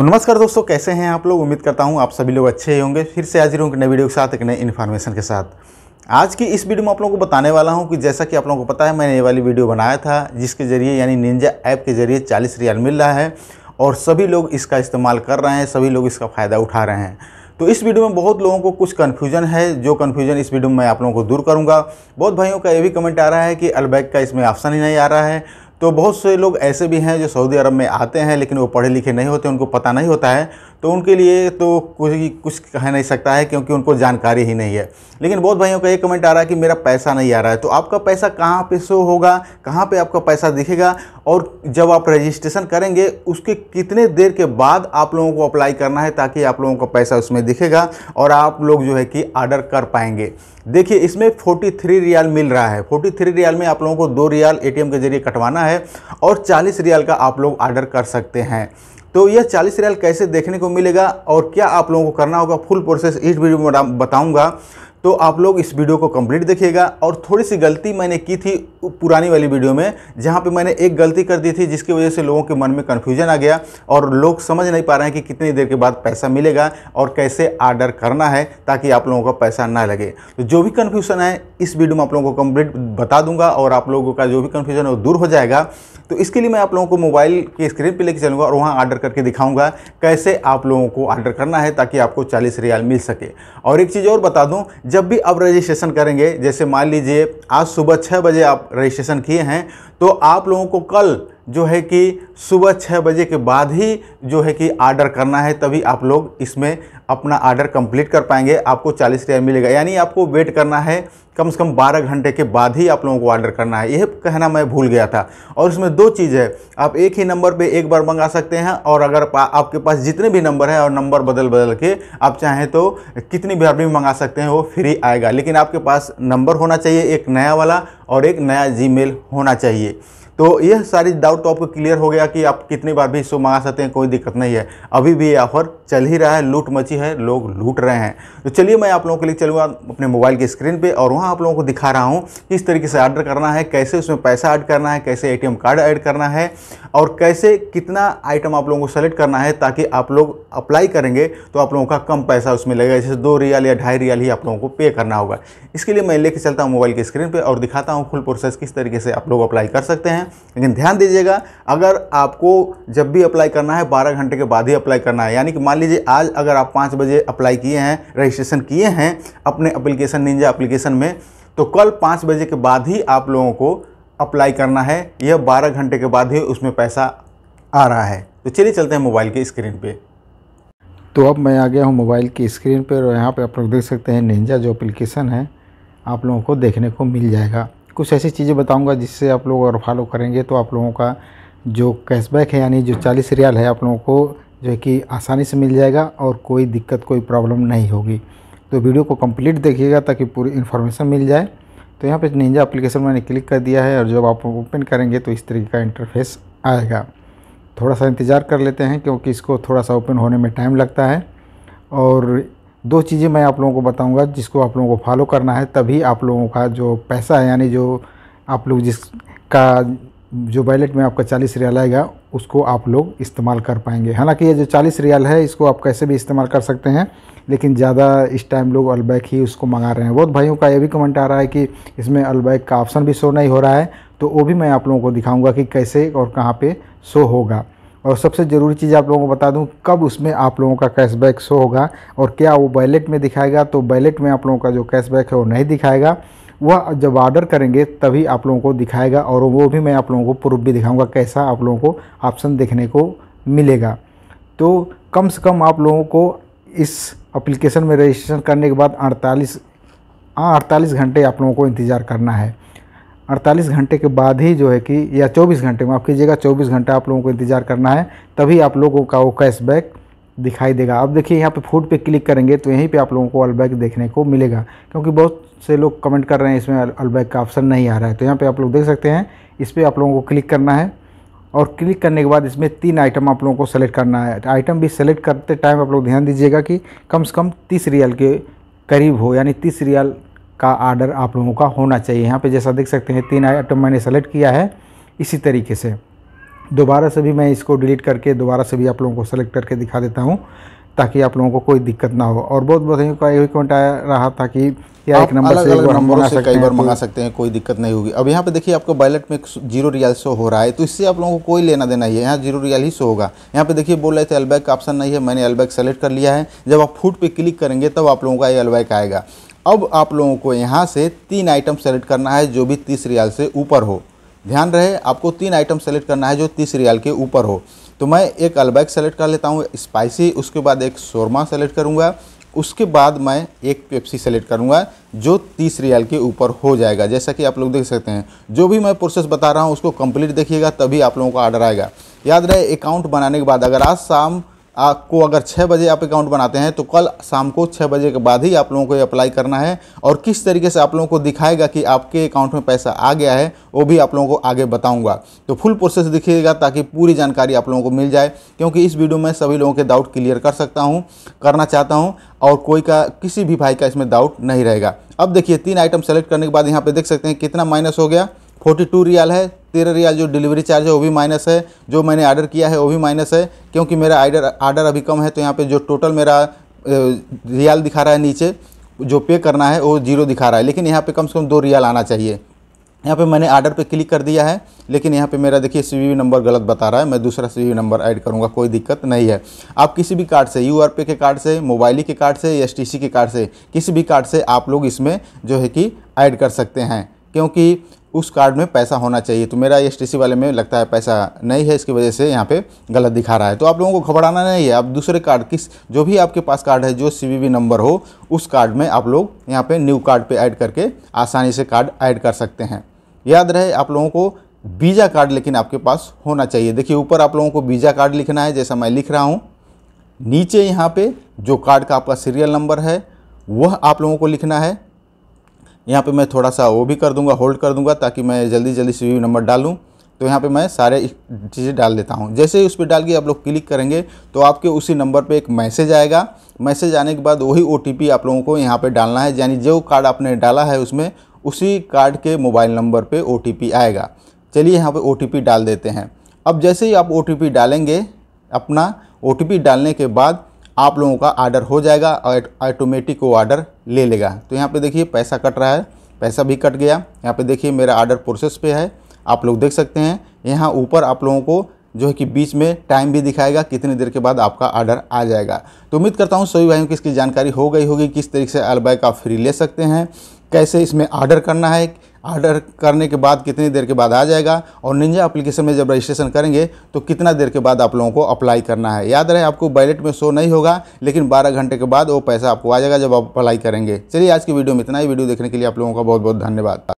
तो नमस्कार दोस्तों कैसे हैं आप लोग उम्मीद करता हूँ आप सभी लोग अच्छे ही होंगे फिर से हाजिर होंगे नए वीडियो के साथ एक नए इन्फॉर्मेशन के साथ आज की इस वीडियो में आप लोगों को बताने वाला हूँ कि जैसा कि आप लोगों को पता है मैंने ये वाली वीडियो बनाया था जिसके ज़रिए यानी निंजा ऐप के ज़रिए चालीस रियाल मिल रहा है और सभी लोग इसका इस्तेमाल कर रहे हैं सभी लोग इसका फ़ायदा उठा रहे हैं तो इस वीडियो में बहुत लोगों को कुछ कन्फ्यूजन है जो कन्फ्यूजन इस वीडियो में मैं आप लोगों को दूर करूंगा बहुत भाइयों का ये भी कमेंट आ रहा है कि अलबैक का इसमें ऑप्शन ही नहीं आ रहा है तो बहुत से लोग ऐसे भी हैं जो सऊदी अरब में आते हैं लेकिन वो पढ़े लिखे नहीं होते उनको पता नहीं होता है तो उनके लिए तो कुछ कुछ कह नहीं सकता है क्योंकि उनको जानकारी ही नहीं है लेकिन बहुत भाइयों का ये कमेंट आ रहा है कि मेरा पैसा नहीं आ रहा है तो आपका पैसा कहाँ पे शो होगा कहाँ पे आपका पैसा दिखेगा और जब आप रजिस्ट्रेशन करेंगे उसके कितने देर के बाद आप लोगों को अप्लाई करना है ताकि आप लोगों का पैसा उसमें दिखेगा और आप लोग जो है कि आर्डर कर पाएंगे देखिए इसमें फोर्टी रियाल मिल रहा है फोर्टी रियाल में आप लोगों को दो रियाल ए के जरिए कटवाना है है और चालीस रियाल का आप लोग ऑर्डर कर सकते हैं तो यह चालीस रियाल कैसे देखने को मिलेगा और क्या आप लोगों को करना होगा फुल प्रोसेस इस वीडियो में बताऊंगा तो आप लोग इस वीडियो को कंप्लीट देखिएगा और थोड़ी सी गलती मैंने की थी पुरानी वाली वीडियो में जहाँ पे मैंने एक गलती कर दी थी जिसकी वजह से लोगों के मन में कन्फ्यूजन आ गया और लोग समझ नहीं पा रहे हैं कि कितनी देर के बाद पैसा मिलेगा और कैसे आर्डर करना है ताकि आप लोगों का पैसा ना लगे तो जो भी कन्फ्यूज़न है इस वीडियो में आप लोगों को कम्प्लीट बता दूंगा और आप लोगों का जो भी कन्फ्यूज़न है वो दूर हो जाएगा तो इसके लिए मैं आप लोगों को मोबाइल की स्क्रीन पर लेके चलूँगा और वहाँ आर्डर करके दिखाऊँगा कैसे आप लोगों को आर्डर करना है ताकि आपको चालीस रियाल मिल सके और एक चीज़ और बता दूँ जब भी आप रजिस्ट्रेशन करेंगे जैसे मान लीजिए आज सुबह छः बजे आप रजिस्ट्रेशन किए हैं तो आप लोगों को कल जो है कि सुबह छः बजे के बाद ही जो है कि आर्डर करना है तभी आप लोग इसमें अपना आर्डर कंप्लीट कर पाएंगे आपको चालीस रियाल मिलेगा यानी आपको वेट करना है कम से कम 12 घंटे के बाद ही आप लोगों को ऑर्डर करना है यह कहना मैं भूल गया था और इसमें दो चीज़ है आप एक ही नंबर पे एक बार मंगा सकते हैं और अगर आपके पास जितने भी नंबर हैं और नंबर बदल बदल के आप चाहें तो कितनी बार भी मंगा सकते हैं वो फ्री आएगा लेकिन आपके पास नंबर होना चाहिए एक नया वाला और एक नया जी होना चाहिए तो यह सारी डाउट आपको क्लियर हो गया कि आप कितनी बार भी इसको मंगा सकते हैं कोई दिक्कत नहीं है अभी भी ये ऑफर चल ही रहा है लूट मची है लोग लूट रहे हैं तो चलिए मैं आप लोगों के लिए चलूँगा अपने मोबाइल की स्क्रीन पर और वहाँ आप लोगों को दिखा रहा हूँ किस तरीके से ऑर्डर करना है कैसे उसमें पैसा ऐड करना है कैसे ए कार्ड ऐड करना है और कैसे कितना आइटम आप लोगों को सेलेक्ट करना है ताकि आप लोग अप्लाई करेंगे तो आप लोगों का कम पैसा उसमें लगेगा जैसे दो रियाल या ढाई रियाल ही आप लोगों को पे करना होगा इसके लिए मैं लेके चलता हूँ मोबाइल की स्क्रीन पर और दिखाता हूँ फुल प्रोसेस किस तरीके से आप लोग अप्लाई कर सकते हैं लेकिन ध्यान दीजिएगा अगर आपको जब भी अप्लाई करना है बारह घंटे के बाद ही अप्लाई करना है यानी कि मान लीजिए आज अगर आप पाँच बजे अप्लाई किए हैं रजिस्ट्रेशन किए हैं अपने अप्लीकेशन निंजा अप्लीकेशन में तो कल पाँच बजे के बाद ही आप लोगों को अप्लाई करना है यह बारह घंटे के बाद ही उसमें पैसा आ रहा है तो चलिए चलते हैं मोबाइल की स्क्रीन पे तो अब मैं आ गया हूँ मोबाइल की स्क्रीन पर और यहाँ पे आप लोग देख सकते हैं निंजा जो अप्लीकेशन है आप लोगों को देखने को मिल जाएगा कुछ ऐसी चीज़ें बताऊंगा जिससे आप लोग अगर फॉलो करेंगे तो आप लोगों का जो कैशबैक है यानी जो चालीस रियाल है आप लोगों को जो है कि आसानी से मिल जाएगा और कोई दिक्कत कोई प्रॉब्लम नहीं होगी तो वीडियो को कंप्लीट देखिएगा ताकि पूरी इन्फॉर्मेशन मिल जाए तो यहाँ पे निंजा अप्लीकेशन मैंने क्लिक कर दिया है और जब आप ओपन करेंगे तो इस तरीके का इंटरफेस आएगा थोड़ा सा इंतज़ार कर लेते हैं क्योंकि इसको थोड़ा सा ओपन होने में टाइम लगता है और दो चीज़ें मैं आप लोगों को बताऊंगा जिसको आप लोगों को फॉलो करना है तभी आप लोगों का जो पैसा है यानी जो आप लोग जिसका जो वैलेट में आपका चालीस रियाल आएगा उसको आप लोग इस्तेमाल कर पाएंगे हालांकि ये जो चालीस रियाल है इसको आप कैसे भी इस्तेमाल कर सकते हैं लेकिन ज़्यादा इस टाइम लोग अलबैक ही उसको मंगा रहे हैं बहुत भाइयों का ये भी कमेंट आ रहा है कि इसमें अलबैक का ऑप्शन भी शो नहीं हो रहा है तो वो भी मैं आप लोगों को दिखाऊँगा कि कैसे और कहाँ पर शो होगा और सबसे ज़रूरी चीज़ आप लोगों को बता दूं कब उसमें आप लोगों का कैशबैक शो होगा और क्या वो बैलेट में दिखाएगा तो बैलेट में आप लोगों का जो कैशबैक है वो नहीं दिखाएगा वह जब ऑर्डर करेंगे तभी आप लोगों को दिखाएगा और वो भी मैं आप लोगों को प्रूफ भी दिखाऊंगा कैसा आप लोगों को ऑप्शन देखने को मिलेगा तो कम से कम आप लोगों को इस अप्लीकेशन में रजिस्ट्रेशन करने के बाद अड़तालीस हाँ अड़तालीस घंटे आप लोगों को इंतज़ार करना है अड़तालीस घंटे के बाद ही जो है कि या चौबीस घंटे माफ़ कीजिएगा चौबीस घंटा आप लोगों को इंतज़ार करना है तभी आप लोगों का वो कैशबैक दिखाई देगा अब देखिए यहाँ पे फूड पे क्लिक करेंगे तो यहीं पे आप लोगों को अलबैक देखने को मिलेगा क्योंकि बहुत से लोग कमेंट कर रहे हैं इसमें अलबैक का ऑप्शन नहीं आ रहा है तो यहाँ पे आप लोग देख सकते हैं इस पर आप लोगों को क्लिक करना है और क्लिक करने के बाद इसमें तीन आइटम आप लोगों को सेलेक्ट करना है आइटम भी सेलेक्ट करते टाइम आप लोग ध्यान दीजिएगा कि कम से कम तीस रियल के करीब हो यानी तीस रियल का आर्डर आप लोगों का होना चाहिए यहाँ पे जैसा देख सकते हैं तीन आइटम मैंने सेलेक्ट किया है इसी तरीके से दोबारा से भी मैं इसको डिलीट करके दोबारा से भी आप लोगों को सेलेक्ट करके दिखा देता हूँ ताकि आप लोगों को कोई दिक्कत ना हो और बहुत बहुत का यही कमेंट आया रहा था कि या एक नंबर से हम मंगा सकते कई बार तो मंगा सकते हैं कोई दिक्कत नहीं होगी अब यहाँ पे देखिए आपको बैलेट में जीरो रियाल शो हो रहा है तो इससे आप लोगों को कोई लेना देना ही है यहाँ जीरो रियाल ही शो होगा यहाँ पे देखिए बोल रहे थे एलबैक का ऑप्शन नहीं है मैंने एलबैक सेलेक्ट कर लिया है जब आप फूट पर क्लिक करेंगे तब आप लोगों का ये एलबैक आएगा अब आप लोगों को यहाँ से तीन आइटम सेलेक्ट करना है जो भी तीस रियाल से ऊपर हो ध्यान रहे आपको तीन आइटम सेलेक्ट करना है जो तीस रियाल के ऊपर हो तो मैं एक अलबैक सेलेक्ट कर लेता हूँ स्पाइसी उसके बाद एक शोरमा सेलेक्ट करूँगा उसके बाद मैं एक पेप्सी सेलेक्ट करूँगा जो तीस रियाल के ऊपर हो जाएगा जैसा कि आप लोग देख सकते हैं जो भी मैं प्रोसेस बता रहा हूँ उसको कंप्लीट देखिएगा तभी आप लोगों का आर्डर आएगा याद रहे अकाउंट बनाने के बाद अगर आज शाम आपको अगर छः बजे आप अकाउंट बनाते हैं तो कल शाम को छः बजे के बाद ही आप लोगों को अप्लाई करना है और किस तरीके से आप लोगों को दिखाएगा कि आपके अकाउंट में पैसा आ गया है वो भी आप लोगों को आगे बताऊंगा तो फुल प्रोसेस दिखिएगा ताकि पूरी जानकारी आप लोगों को मिल जाए क्योंकि इस वीडियो में सभी लोगों के डाउट क्लियर कर सकता हूँ करना चाहता हूँ और कोई का किसी भी भाई का इसमें डाउट नहीं रहेगा अब देखिए तीन आइटम सेलेक्ट करने के बाद यहाँ पर देख सकते हैं कितना माइनस हो गया फोर्टी टू रियाल है तेरह रियाल जो डिलीवरी चार्ज है वो भी माइनस है जो मैंने आर्डर किया है वो भी माइनस है क्योंकि मेरा आर्डर आर्डर अभी कम है तो यहाँ पे जो टोटल मेरा रियाल दिखा रहा है नीचे जो पे करना है वो जीरो दिखा रहा है लेकिन यहाँ पे कम से कम दो रियाल आना चाहिए यहाँ पे मैंने आर्डर पे क्लिक कर दिया है लेकिन यहाँ पे मेरा देखिए सी नंबर गलत बता रहा है मैं दूसरा सी नंबर ऐड करूँगा कोई दिक्कत नहीं है आप किसी भी कार्ड से यू पे के कार्ड से मोबाइली के कार्ड से एस के कार्ड से किसी भी कार्ड से आप लोग इसमें जो है कि ऐड कर सकते हैं क्योंकि उस कार्ड में पैसा होना चाहिए तो मेरा एस वाले में लगता है पैसा नहीं है इसकी वजह से यहाँ पे गलत दिखा रहा है तो आप लोगों को घबराना नहीं है आप दूसरे कार्ड किस जो भी आपके पास कार्ड है जो सी नंबर हो उस कार्ड में आप लोग यहाँ पे न्यू कार्ड पे ऐड करके आसानी से कार्ड ऐड कर सकते हैं याद रहे आप लोगों को वीज़ा कार्ड लेकिन आपके पास होना चाहिए देखिए ऊपर आप लोगों को वीज़ा कार्ड लिखना है जैसा मैं लिख रहा हूँ नीचे यहाँ पर जो कार्ड का आपका सीरियल नंबर है वह आप लोगों को लिखना है यहाँ पे मैं थोड़ा सा वो भी कर दूंगा होल्ड कर दूंगा ताकि मैं जल्दी जल्दी सी नंबर डालूँ तो यहाँ पे मैं सारे चीज़ें डाल देता हूँ जैसे ही उस पर डाल के आप लोग क्लिक करेंगे तो आपके उसी नंबर पे एक मैसेज आएगा मैसेज आने के बाद वही ओ आप लोगों को यहाँ पे डालना है यानी जो कार्ड आपने डाला है उसमें उसी कार्ड के मोबाइल नंबर पे ओ आएगा चलिए यहाँ पे ओ डाल देते हैं अब जैसे ही आप ओ डालेंगे अपना ओ डालने के बाद आप लोगों का ऑर्डर हो जाएगा और ऑटोमेटिक वो ऑर्डर ले लेगा तो यहाँ पे देखिए पैसा कट रहा है पैसा भी कट गया यहाँ पे देखिए मेरा ऑर्डर प्रोसेस पे है आप लोग देख सकते हैं यहाँ ऊपर आप लोगों को जो है कि बीच में टाइम भी दिखाएगा कितनी देर के बाद आपका ऑर्डर आ जाएगा तो उम्मीद करता हूँ सभी भाइयों की इसकी जानकारी हो गई होगी किस तरीके से अलबाई का फ्री ले सकते हैं कैसे इसमें आर्डर करना है आर्डर करने के बाद कितनी देर के बाद आ जाएगा और निंजा एप्लीकेशन में जब रजिस्ट्रेशन करेंगे तो कितना देर के बाद आप लोगों को अप्लाई करना है याद रहे आपको बैलेट में शो नहीं होगा लेकिन 12 घंटे के बाद वो पैसा आपको आ जाएगा जब आप अप्लाई करेंगे चलिए आज की वीडियो में इतना ही वीडियो देखने के लिए आप लोगों का बहुत बहुत धन्यवाद